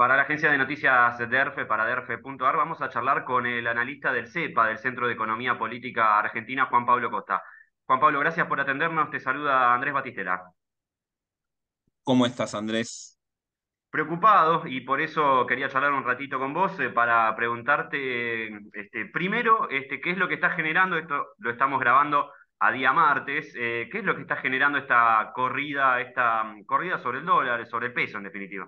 Para la agencia de noticias DERFE, para DERFE.ar, vamos a charlar con el analista del CEPA, del Centro de Economía Política Argentina, Juan Pablo Costa. Juan Pablo, gracias por atendernos. Te saluda Andrés Batistela. ¿Cómo estás, Andrés? Preocupado y por eso quería charlar un ratito con vos eh, para preguntarte este, primero este, qué es lo que está generando, esto lo estamos grabando a día martes, eh, qué es lo que está generando esta corrida, esta mm, corrida sobre el dólar, sobre el peso en definitiva.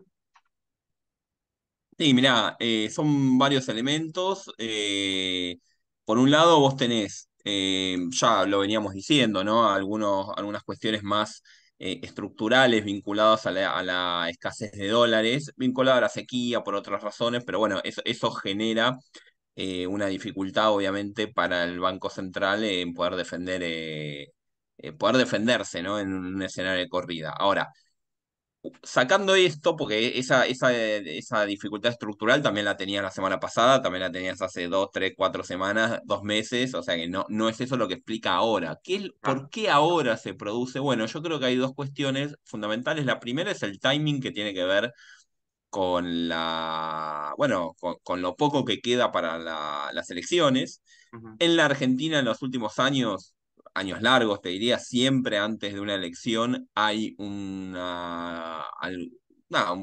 Sí, mirá, eh, son varios elementos. Eh, por un lado, vos tenés, eh, ya lo veníamos diciendo, ¿no? Algunos, algunas cuestiones más estructurales vinculadas a la, escasez de dólares, vinculadas a la sequía por otras razones, pero bueno, eso, genera una dificultad, obviamente, para el Banco Central en poder defender. poder defenderse, ¿no? En un escenario de corrida. Ahora, sacando esto, porque esa, esa, dificultad estructural también la tenías la semana pasada, también la tenías hace dos, tres, cuatro semanas, dos meses, o sea que no, no es eso lo que explica ahora. ¿Qué, ¿Por qué ahora se produce? Bueno, yo creo que hay dos cuestiones fundamentales. La primera es el timing que tiene que ver con la bueno con, lo poco que queda para las elecciones. En la Argentina en los últimos años años largos, te diría, siempre antes de una elección hay un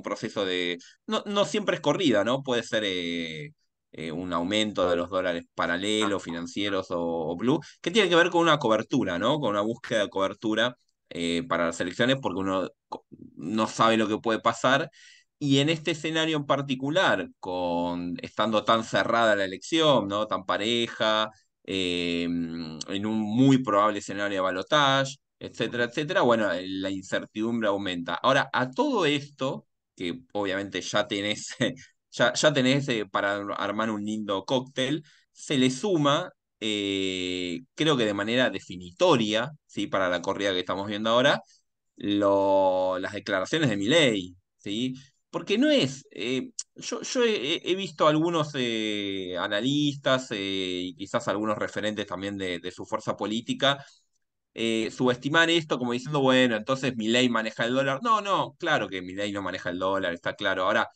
proceso de... No, siempre es corrida, ¿no? Puede ser eh, eh, un aumento de los dólares paralelos, financieros o, blue, que tiene que ver con una cobertura, ¿no? Con una búsqueda de cobertura eh, para las elecciones porque uno no sabe lo que puede pasar. Y en este escenario en particular, con estando tan cerrada la elección, ¿no? Tan pareja, eh, en un muy probable escenario de balotage, etcétera, etcétera, bueno, la incertidumbre aumenta. Ahora, a todo esto, que obviamente ya tenés, ya, tenés eh, para armar un lindo cóctel, se le suma, eh, creo que de manera definitoria, ¿sí? para la corrida que estamos viendo ahora, lo, las declaraciones de Milley. ¿sí? porque no es, yo, he, visto algunos eh, analistas eh, y quizás algunos referentes también de, su fuerza política eh, subestimar esto como diciendo, bueno, entonces mi ley maneja el dólar. No, no, claro que mi ley no maneja el dólar, está claro. Ahora,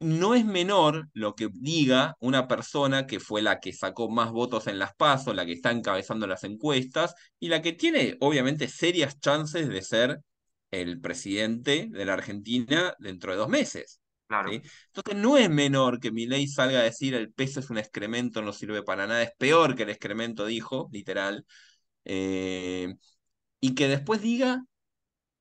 no es menor lo que diga una persona que fue la que sacó más votos en las PASO, la que está encabezando las encuestas y la que tiene obviamente serias chances de ser el presidente de la Argentina dentro de dos meses. Entonces no es menor que ley salga a decir el peso es un excremento, no sirve para nada, es peor que el excremento, dijo, literal. Eh, y que después diga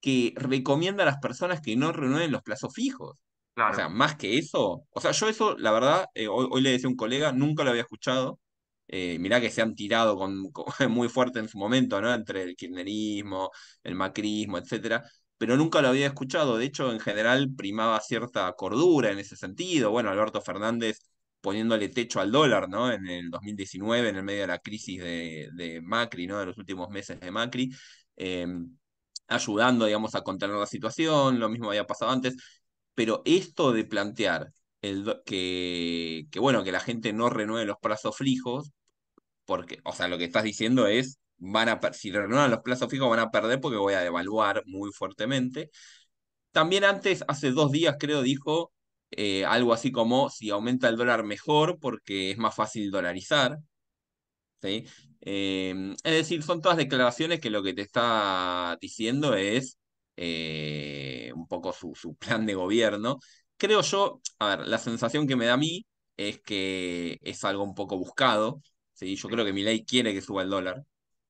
que recomienda a las personas que no renueven los plazos fijos. O sea, más que eso. O sea, yo eso, la verdad, eh, hoy, le decía a un colega, nunca lo había escuchado. Eh, mirá que se han tirado con, muy fuerte en su momento, ¿no? Entre el kirchnerismo, el macrismo, etcétera pero nunca lo había escuchado. De hecho, en general primaba cierta cordura en ese sentido. Bueno, Alberto Fernández poniéndole techo al dólar, ¿no? En el 2019, en el medio de la crisis de, Macri, ¿no? De los últimos meses de Macri, em, ayudando, digamos, a contener la situación, lo mismo había pasado antes, pero esto de plantear el, que, que, bueno, que la gente no renueve los plazos fijos, porque, o sea, lo que estás diciendo es van a, si renuevan los plazos fijos van a perder porque voy a devaluar muy fuertemente. También antes, hace dos días creo, dijo eh, algo así como si aumenta el dólar mejor porque es más fácil dolarizar. ¿sí? Em, es decir, son todas declaraciones que lo que te está diciendo es eh, un poco su, plan de gobierno. Creo yo, a ver, la sensación que me da a mí es que es algo un poco buscado. ¿sí? Yo creo que mi ley quiere que suba el dólar.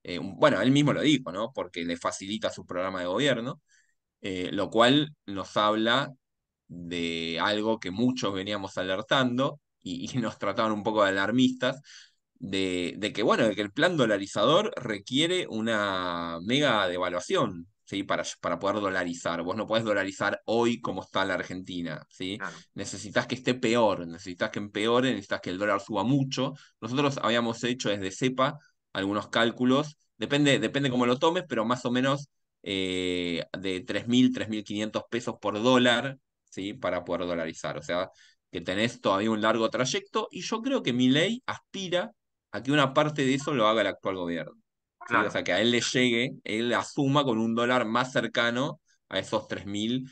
Eh, bueno, él mismo lo dijo, ¿no? Porque le facilita su programa de gobierno, eh, lo cual nos habla de algo que muchos veníamos alertando y, nos trataban un poco de alarmistas, de, que, bueno, de que el plan dolarizador requiere una mega devaluación, ¿sí? Para, para poder dolarizar. Vos no podés dolarizar hoy como está la Argentina, ¿sí? Necesitas que esté peor, necesitas que empeore, necesitas que el dólar suba mucho. Nosotros habíamos hecho desde CEPA algunos cálculos, depende, depende cómo lo tomes, pero más o menos eh, de 3.000, 3.500 pesos por dólar, ¿sí? Para poder dolarizar. O sea, que tenés todavía un largo trayecto y yo creo que mi ley aspira a que una parte de eso lo haga el actual gobierno. O sea, que a él le llegue, él asuma con un dólar más cercano a esos 3.000.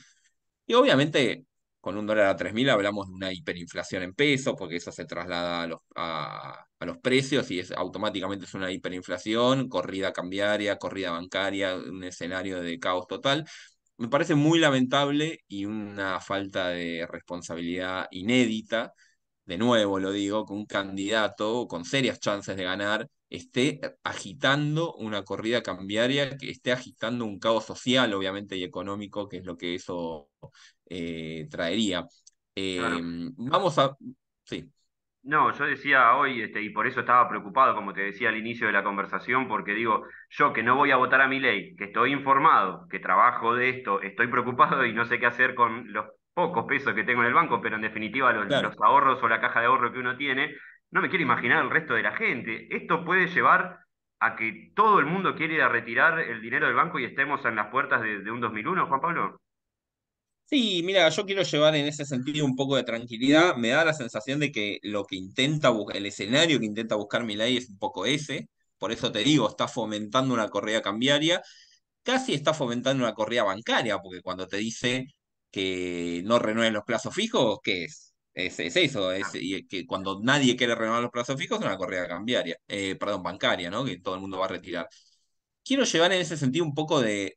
Y obviamente con un dólar a 3.000 hablamos de una hiperinflación en pesos, porque eso se traslada a los, a, los precios y es, automáticamente es una hiperinflación, corrida cambiaria, corrida bancaria, un escenario de caos total. Me parece muy lamentable y una falta de responsabilidad inédita, de nuevo lo digo, con un candidato con serias chances de ganar esté agitando una corrida cambiaria, que esté agitando un caos social, obviamente, y económico, que es lo que eso eh, traería. Em, vamos a... Sí. No, yo decía hoy, este, y por eso estaba preocupado, como te decía al inicio de la conversación, porque digo, yo que no voy a votar a mi ley, que estoy informado, que trabajo de esto, estoy preocupado y no sé qué hacer con los pocos pesos que tengo en el banco, pero en definitiva los, ahorros o la caja de ahorro que uno tiene, no me quiero imaginar el resto de la gente. Esto puede llevar a que todo el mundo quiere retirar el dinero del banco y estemos en las puertas de, un 2001, Juan Pablo. Sí, mira, yo quiero llevar en ese sentido un poco de tranquilidad. Me da la sensación de que lo que intenta el escenario que intenta buscar Milay es un poco ese. Por eso te digo, está fomentando una correa cambiaria. Casi está fomentando una correa bancaria, porque cuando te dice que no renueven los plazos fijos, ¿qué es? Es, eso, ah. que cuando nadie quiere renovar los plazos fijos es una corrida cambiaria, eh, bancaria, ¿no? Que todo el mundo va a retirar. Quiero llevar en ese sentido un poco de,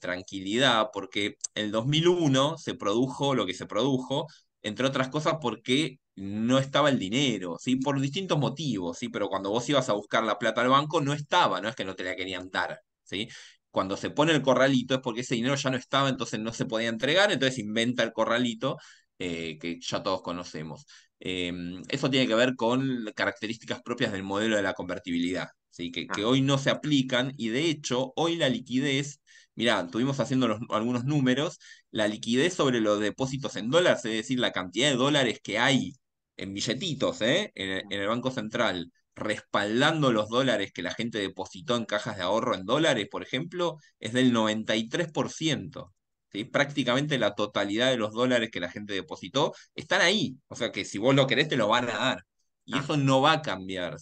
tranquilidad, porque en 2001 se produjo lo que se produjo, entre otras cosas porque no estaba el dinero, ¿sí? Por distintos motivos, ¿sí? Pero cuando vos ibas a buscar la plata al banco no estaba, no es que no te la querían dar, ¿sí? cuando se pone el corralito es porque ese dinero ya no estaba, entonces no se podía entregar, entonces inventa el corralito eh, que ya todos conocemos. Em, eso tiene que ver con características propias del modelo de la convertibilidad, ¿sí? que, ah. hoy no se aplican y de hecho hoy la liquidez, mirá, estuvimos haciendo algunos números, la liquidez sobre los depósitos en dólares, es decir, la cantidad de dólares que hay en billetitos ¿eh? ah. en el Banco Central respaldando los dólares que la gente depositó en cajas de ahorro en dólares, por ejemplo, es del 93%. ¿sí? Prácticamente la totalidad de los dólares que la gente depositó están ahí. O sea que si vos lo querés, te lo van a dar. Y ah. eso no va a cambiar,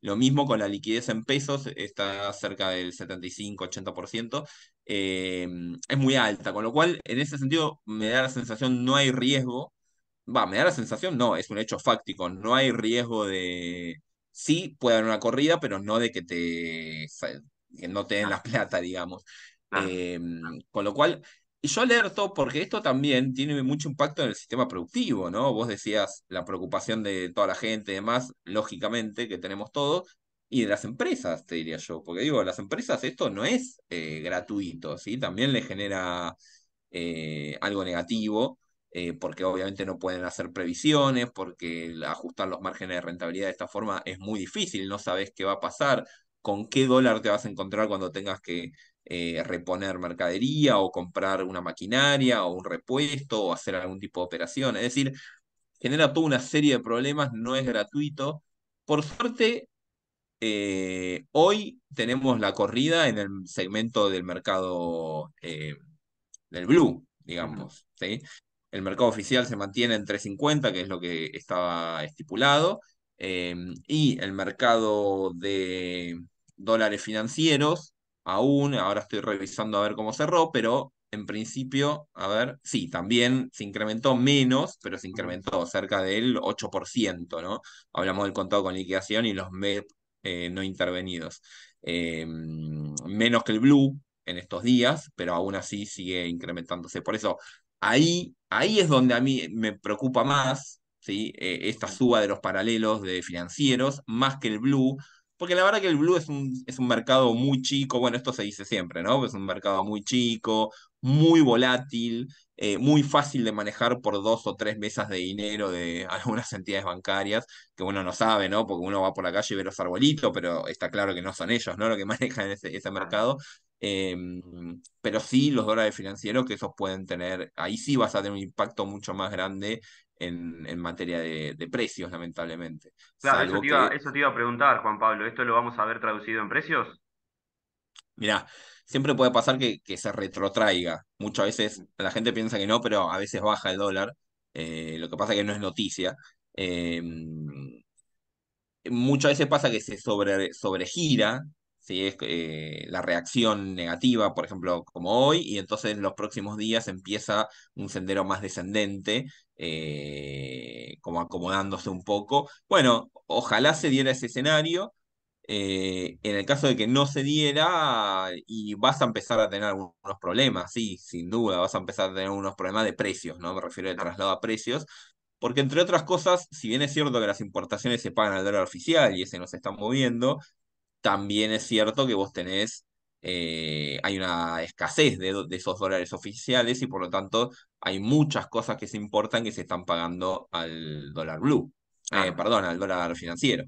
Lo mismo con la liquidez en pesos, está cerca del 75-80%, em, es muy alta, con lo cual, en ese sentido, me da la sensación, no hay riesgo, va, me da la sensación, no, es un hecho fáctico, no hay riesgo de, Sí, puede haber una corrida, pero no de que te no te den la ah. plata, digamos. Ah. Em, con lo cual, yo alerto porque esto también tiene mucho impacto en el sistema productivo, ¿no? Vos decías la preocupación de toda la gente y demás, lógicamente, que tenemos todo, y de las empresas, te diría yo, porque digo, las empresas esto no es eh, gratuito, ¿sí? También le genera eh, algo negativo. Eh, porque obviamente no pueden hacer previsiones, porque ajustar los márgenes de rentabilidad de esta forma es muy difícil, no sabes qué va a pasar, con qué dólar te vas a encontrar cuando tengas que eh, reponer mercadería o comprar una maquinaria o un repuesto o hacer algún tipo de operación. Es decir, genera toda una serie de problemas, no es gratuito. Por suerte, eh, hoy tenemos la corrida en el segmento del mercado del blue, digamos. ¿sí? El mercado oficial se mantiene en 350, que es lo que estaba estipulado, em, y el mercado de dólares financieros, aún, ahora estoy revisando a ver cómo cerró, pero en principio, a ver, sí, también se incrementó menos, pero se incrementó cerca del 8%, ¿no? Hablamos del contado con liquidación y los MEP eh, no intervenidos. Em, menos que el Blue en estos días, pero aún así sigue incrementándose. Por eso, Ahí, ahí es donde a mí me preocupa más ¿sí? Eh, esta suba de los paralelos de financieros, más que el blue, porque la verdad que el blue es un, es un mercado muy chico, bueno, esto se dice siempre, ¿no? Es un mercado muy chico, muy volátil, eh, muy fácil de manejar por dos o tres mesas de dinero de algunas entidades bancarias, que uno no sabe, ¿no? Porque uno va por la calle y ve los arbolitos, pero está claro que no son ellos, ¿no? Lo que manejan ese, ese mercado. Em, pero sí los dólares financieros que esos pueden tener, ahí sí vas a tener un impacto mucho más grande en, en materia de, precios, lamentablemente. Claro, eso te, iba, a preguntar, Juan Pablo, ¿esto lo vamos a ver traducido en precios? mira, siempre puede pasar que, que se retrotraiga. Muchas veces la gente piensa que no, pero a veces baja el dólar. Eh, lo que pasa que no es noticia. Em, muchas veces pasa que se sobre, sobregira si Es, eh, la reacción negativa, por ejemplo, como hoy, y entonces en los próximos días empieza un sendero más descendente, eh, como acomodándose un poco. Bueno, ojalá se diera ese escenario. Eh, en el caso de que no se diera, y vas a empezar a tener algunos problemas, sí, sin duda, vas a empezar a tener unos problemas de precios, ¿no? Me refiero al traslado a precios, porque entre otras cosas, si bien es cierto que las importaciones se pagan al dólar oficial y ese nos está moviendo, también es cierto que vos tenés, eh, hay una escasez de, esos dólares oficiales y por lo tanto hay muchas cosas que se importan que se están pagando al dólar blue, eh, perdón, al dólar financiero.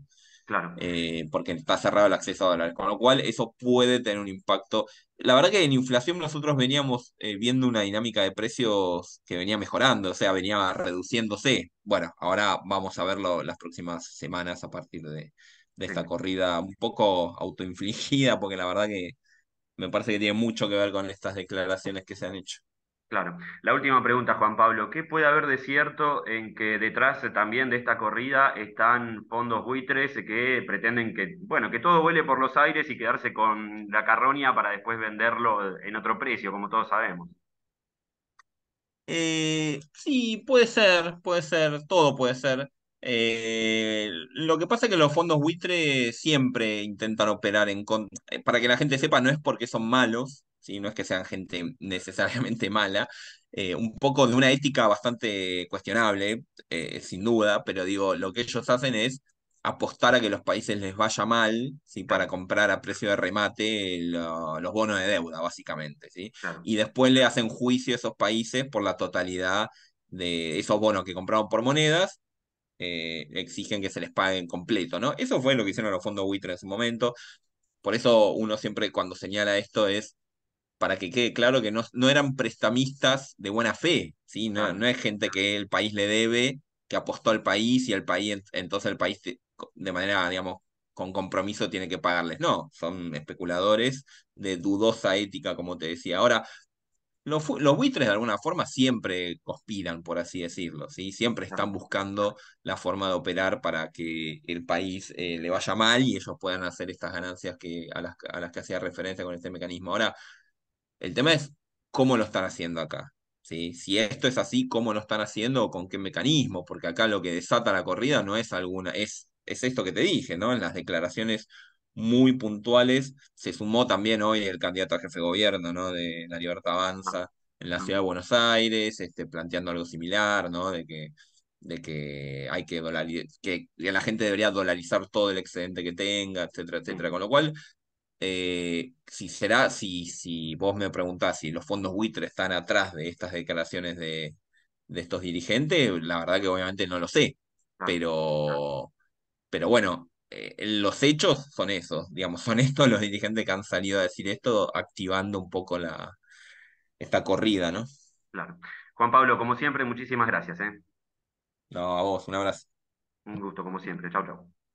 Claro. Eh, porque está cerrado el acceso a dólares, con lo cual eso puede tener un impacto. La verdad que en inflación nosotros veníamos viendo una dinámica de precios que venía mejorando, o sea, venía reduciéndose. Bueno, ahora vamos a verlo las próximas semanas a partir de, de esta corrida un poco autoinfligida, porque la verdad que me parece que tiene mucho que ver con estas declaraciones que se han hecho. Claro. La última pregunta, Juan Pablo. ¿Qué puede haber de cierto en que detrás también de esta corrida están fondos buitres que pretenden que, bueno, que todo vuele por los aires y quedarse con la carroña para después venderlo en otro precio, como todos sabemos? Eh, sí, puede ser, puede ser, todo puede ser. Eh, lo que pasa es que los fondos buitre siempre intentan operar en contra. Eh, para que la gente sepa, no es porque son malos, no es que sean gente necesariamente mala. Eh, un poco de una ética bastante cuestionable, sin duda, pero digo, lo que ellos hacen es apostar a que los países les vaya mal, para comprar a precio de remate los bonos de deuda, básicamente. ¿sí? Y después le hacen juicio a esos países por la totalidad de esos bonos que compraron por monedas eh, exigen que se les paguen completo, ¿no? Eso fue lo que hicieron los fondos buitre en su momento. Por eso uno siempre cuando señala esto es para que quede claro que no, no eran prestamistas de buena fe, ¿sí? No, no es gente que el país le debe, que apostó al país y el país, entonces el país de manera, digamos, con compromiso tiene que pagarles. No, son especuladores de dudosa ética, como te decía. Ahora, los, buitres de alguna forma siempre conspiran, por así decirlo, ¿sí? siempre están buscando la forma de operar para que el país eh, le vaya mal y ellos puedan hacer estas ganancias que, a, las, que hacía referencia con este mecanismo. Ahora, el tema es cómo lo están haciendo acá. ¿sí? Si esto es así, cómo lo están haciendo con qué mecanismo, porque acá lo que desata la corrida no es alguna, es, es esto que te dije, ¿no? En las declaraciones muy puntuales. Se sumó también hoy el candidato a jefe de gobierno, ¿no? De La Libertad Avanza en la ciudad de Buenos Aires, este, planteando algo similar, ¿no? De que, de que hay que que la gente debería dolarizar todo el excedente que tenga, etcétera, etcétera. Con lo cual, eh, si será, si, si vos me preguntás si los fondos buitre están atrás de estas declaraciones de, estos dirigentes, la verdad que obviamente no lo sé. Ah. Pero, pero bueno, eh, eh, los hechos son esos, digamos, son estos los dirigentes que han salido a decir esto, activando un poco la, esta corrida, ¿no? Claro. Juan Pablo, como siempre, muchísimas gracias. ¿eh? No, a vos, un abrazo. Un gusto, como siempre. chao chao